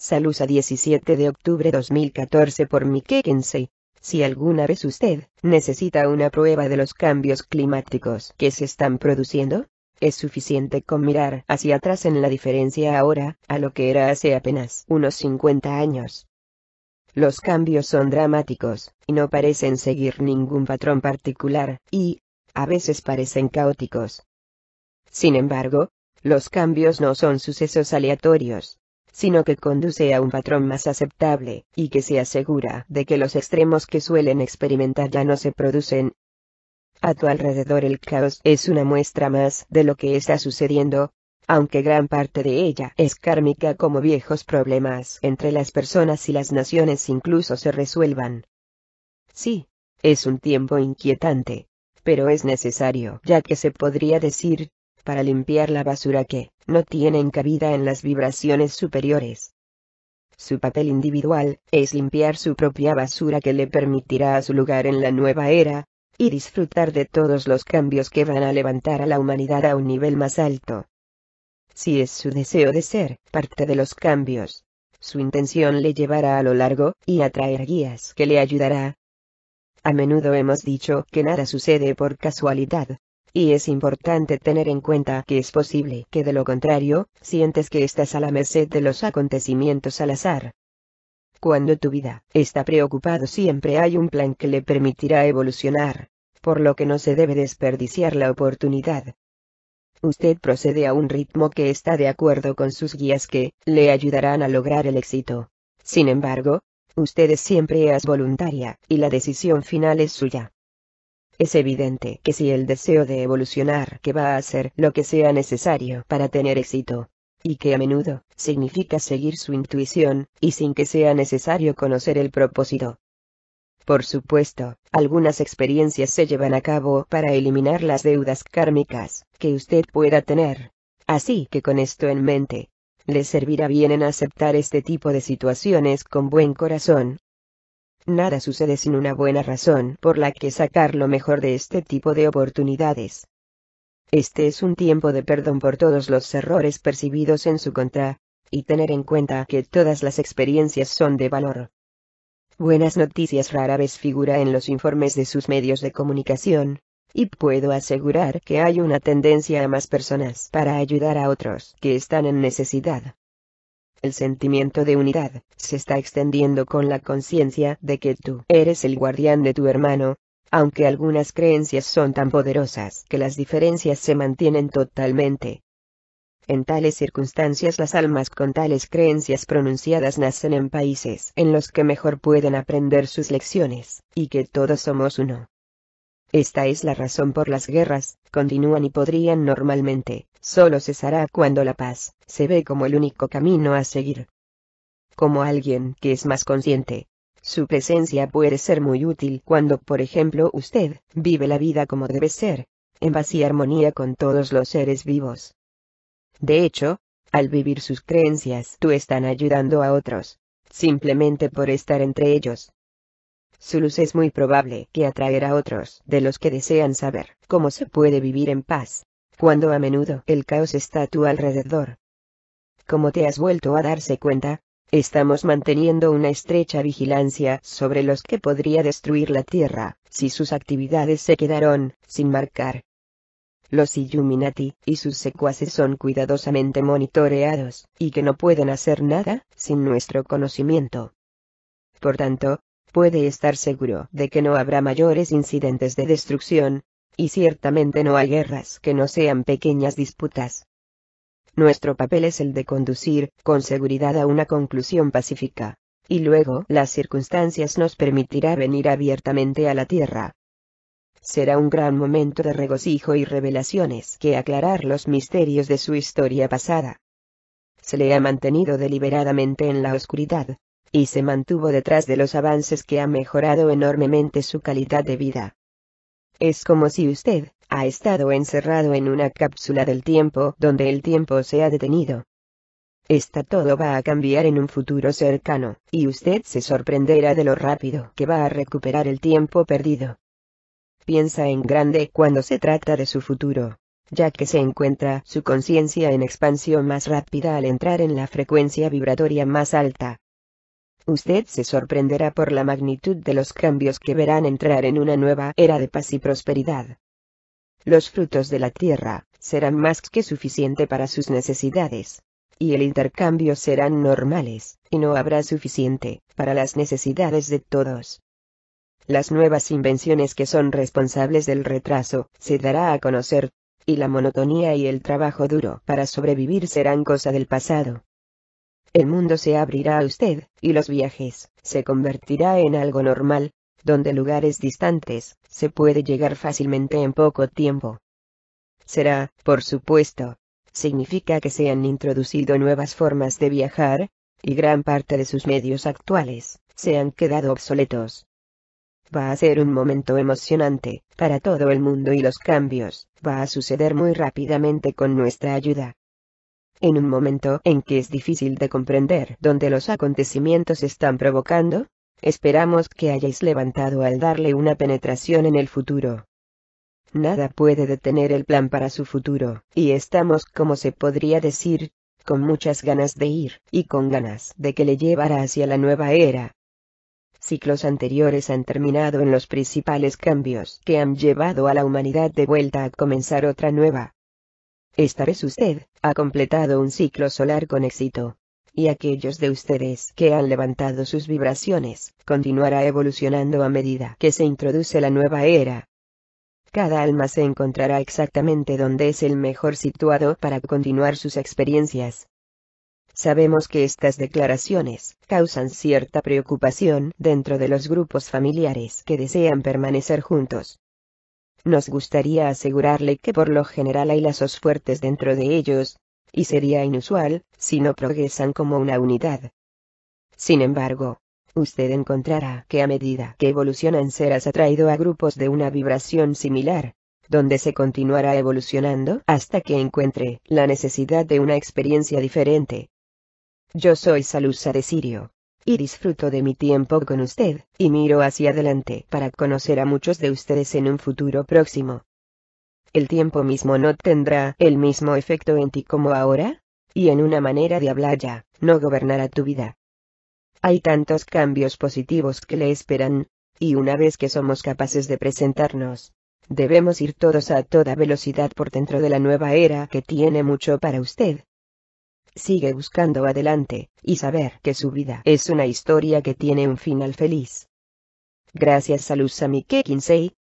Salusa 17 de octubre 2014 por Mike Kensey. Si alguna vez usted necesita una prueba de los cambios climáticos que se están produciendo, es suficiente con mirar hacia atrás en la diferencia ahora a lo que era hace apenas unos 50 años. Los cambios son dramáticos, y no parecen seguir ningún patrón particular, y, a veces parecen caóticos. Sin embargo, los cambios no son sucesos aleatorios, sino que conduce a un patrón más aceptable, y que se asegura de que los extremos que suelen experimentar ya no se producen. A tu alrededor el caos es una muestra más de lo que está sucediendo, aunque gran parte de ella es kármica como viejos problemas entre las personas y las naciones incluso se resuelvan. Sí, es un tiempo inquietante, pero es necesario, ya que se podría decir, para limpiar la basura que, no tienen cabida en las vibraciones superiores. Su papel individual es limpiar su propia basura que le permitirá a su lugar en la nueva era, y disfrutar de todos los cambios que van a levantar a la humanidad a un nivel más alto. Si es su deseo de ser parte de los cambios, su intención le llevará a lo largo y atraer guías que le ayudará. A menudo hemos dicho que nada sucede por casualidad, y es importante tener en cuenta que es posible que de lo contrario, sientes que estás a la merced de los acontecimientos al azar. Cuando tu vida está preocupado siempre hay un plan que le permitirá evolucionar, por lo que no se debe desperdiciar la oportunidad. Usted procede a un ritmo que está de acuerdo con sus guías que le ayudarán a lograr el éxito. Sin embargo, usted siempre es voluntaria, y la decisión final es suya. Es evidente que si el deseo de evolucionar que va a hacer lo que sea necesario para tener éxito, y que a menudo significa seguir su intuición, y sin que sea necesario conocer el propósito. Por supuesto, algunas experiencias se llevan a cabo para eliminar las deudas kármicas que usted pueda tener. Así que con esto en mente, le servirá bien en aceptar este tipo de situaciones con buen corazón, nada sucede sin una buena razón por la que sacar lo mejor de este tipo de oportunidades. Este es un tiempo de perdón por todos los errores percibidos en su contra, y tener en cuenta que todas las experiencias son de valor. Buenas noticias rara vez figura en los informes de sus medios de comunicación, y puedo asegurar que hay una tendencia a más personas para ayudar a otros que están en necesidad. El sentimiento de unidad se está extendiendo con la conciencia de que tú eres el guardián de tu hermano, aunque algunas creencias son tan poderosas que las diferencias se mantienen totalmente. En tales circunstancias las almas con tales creencias pronunciadas nacen en países en los que mejor pueden aprender sus lecciones, y que todos somos uno. Esta es la razón por las guerras, continúan y podrían normalmente, solo cesará cuando la paz, se ve como el único camino a seguir. Como alguien que es más consciente. Su presencia puede ser muy útil cuando, por ejemplo, usted, vive la vida como debe ser, en paz y armonía con todos los seres vivos. De hecho, al vivir sus creencias tú están ayudando a otros, simplemente por estar entre ellos. Su luz es muy probable que atraerá a otros de los que desean saber cómo se puede vivir en paz, cuando a menudo el caos está a tu alrededor. Como te has vuelto a darse cuenta, estamos manteniendo una estrecha vigilancia sobre los que podría destruir la Tierra, si sus actividades se quedaron sin marcar. Los Illuminati y sus secuaces son cuidadosamente monitoreados, y que no pueden hacer nada sin nuestro conocimiento. Por tanto, puede estar seguro de que no habrá mayores incidentes de destrucción, y ciertamente no hay guerras que no sean pequeñas disputas. Nuestro papel es el de conducir, con seguridad, a una conclusión pacífica, y luego las circunstancias nos permitirá venir abiertamente a la tierra. Será un gran momento de regocijo y revelaciones que aclarar los misterios de su historia pasada. Se le ha mantenido deliberadamente en la oscuridad, y se mantuvo detrás de los avances que ha mejorado enormemente su calidad de vida. Es como si usted, ha estado encerrado en una cápsula del tiempo donde el tiempo se ha detenido. Está todo va a cambiar en un futuro cercano, y usted se sorprenderá de lo rápido que va a recuperar el tiempo perdido. Piensa en grande cuando se trata de su futuro, ya que se encuentra su conciencia en expansión más rápida al entrar en la frecuencia vibratoria más alta usted se sorprenderá por la magnitud de los cambios que verán entrar en una nueva era de paz y prosperidad. Los frutos de la tierra serán más que suficiente para sus necesidades. Y el intercambio serán normales, y no habrá suficiente, para las necesidades de todos. Las nuevas invenciones que son responsables del retraso, se dará a conocer, y la monotonía y el trabajo duro para sobrevivir serán cosa del pasado el mundo se abrirá a usted, y los viajes, se convertirá en algo normal, donde lugares distantes, se puede llegar fácilmente en poco tiempo. Será, por supuesto, significa que se han introducido nuevas formas de viajar, y gran parte de sus medios actuales, se han quedado obsoletos. Va a ser un momento emocionante, para todo el mundo y los cambios, va a suceder muy rápidamente con nuestra ayuda en un momento en que es difícil de comprender dónde los acontecimientos están provocando, esperamos que hayáis levantado al darle una penetración en el futuro. Nada puede detener el plan para su futuro, y estamos, como se podría decir, con muchas ganas de ir, y con ganas de que le llevara hacia la nueva era. Ciclos anteriores han terminado en los principales cambios que han llevado a la humanidad de vuelta a comenzar otra nueva esta vez usted, ha completado un ciclo solar con éxito. Y aquellos de ustedes que han levantado sus vibraciones, continuará evolucionando a medida que se introduce la nueva era. Cada alma se encontrará exactamente donde es el mejor situado para continuar sus experiencias. Sabemos que estas declaraciones causan cierta preocupación dentro de los grupos familiares que desean permanecer juntos nos gustaría asegurarle que por lo general hay lazos fuertes dentro de ellos, y sería inusual, si no progresan como una unidad. Sin embargo, usted encontrará que a medida que evolucionan serás atraído a grupos de una vibración similar, donde se continuará evolucionando hasta que encuentre la necesidad de una experiencia diferente. Yo soy Salusa de Sirio y disfruto de mi tiempo con usted, y miro hacia adelante para conocer a muchos de ustedes en un futuro próximo. El tiempo mismo no tendrá el mismo efecto en ti como ahora, y en una manera de hablar ya, no gobernará tu vida. Hay tantos cambios positivos que le esperan, y una vez que somos capaces de presentarnos, debemos ir todos a toda velocidad por dentro de la nueva era que tiene mucho para usted, sigue buscando adelante, y saber que su vida es una historia que tiene un final feliz. Gracias a Luz Kekinsei.